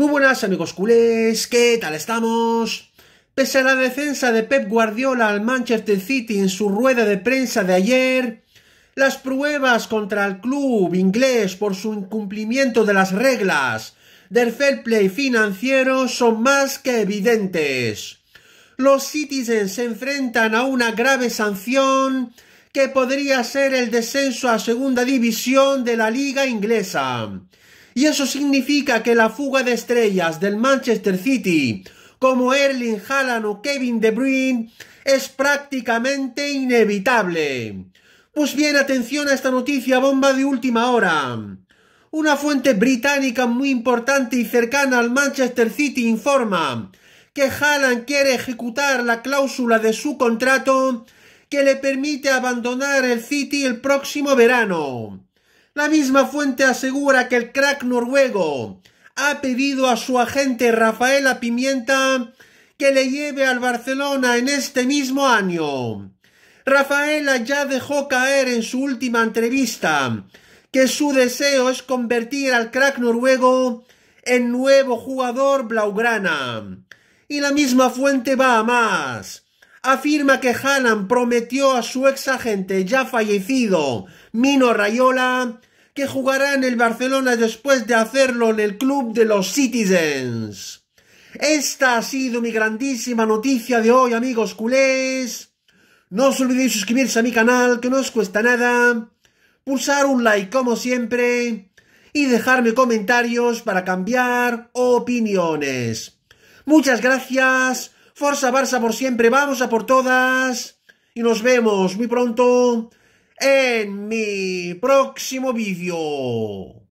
Muy buenas amigos culés, ¿qué tal estamos? Pese a la defensa de Pep Guardiola al Manchester City en su rueda de prensa de ayer, las pruebas contra el club inglés por su incumplimiento de las reglas del fair play financiero son más que evidentes. Los Citizens se enfrentan a una grave sanción que podría ser el descenso a segunda división de la liga inglesa y eso significa que la fuga de estrellas del Manchester City, como Erling Haaland o Kevin De Bruyne, es prácticamente inevitable. Pues bien, atención a esta noticia bomba de última hora. Una fuente británica muy importante y cercana al Manchester City informa que Haaland quiere ejecutar la cláusula de su contrato que le permite abandonar el City el próximo verano. La misma fuente asegura que el crack noruego ha pedido a su agente Rafaela Pimienta que le lleve al Barcelona en este mismo año. Rafaela ya dejó caer en su última entrevista que su deseo es convertir al crack noruego en nuevo jugador blaugrana. Y la misma fuente va a más. Afirma que Hanan prometió a su ex agente ya fallecido, Mino Rayola, que jugará en el Barcelona después de hacerlo en el club de los Citizens. Esta ha sido mi grandísima noticia de hoy, amigos culés. No os olvidéis suscribirse a mi canal, que no os cuesta nada. Pulsar un like como siempre. Y dejarme comentarios para cambiar opiniones. Muchas gracias. Forza Barça por siempre. Vamos a por todas. Y nos vemos muy pronto e mi prossimo video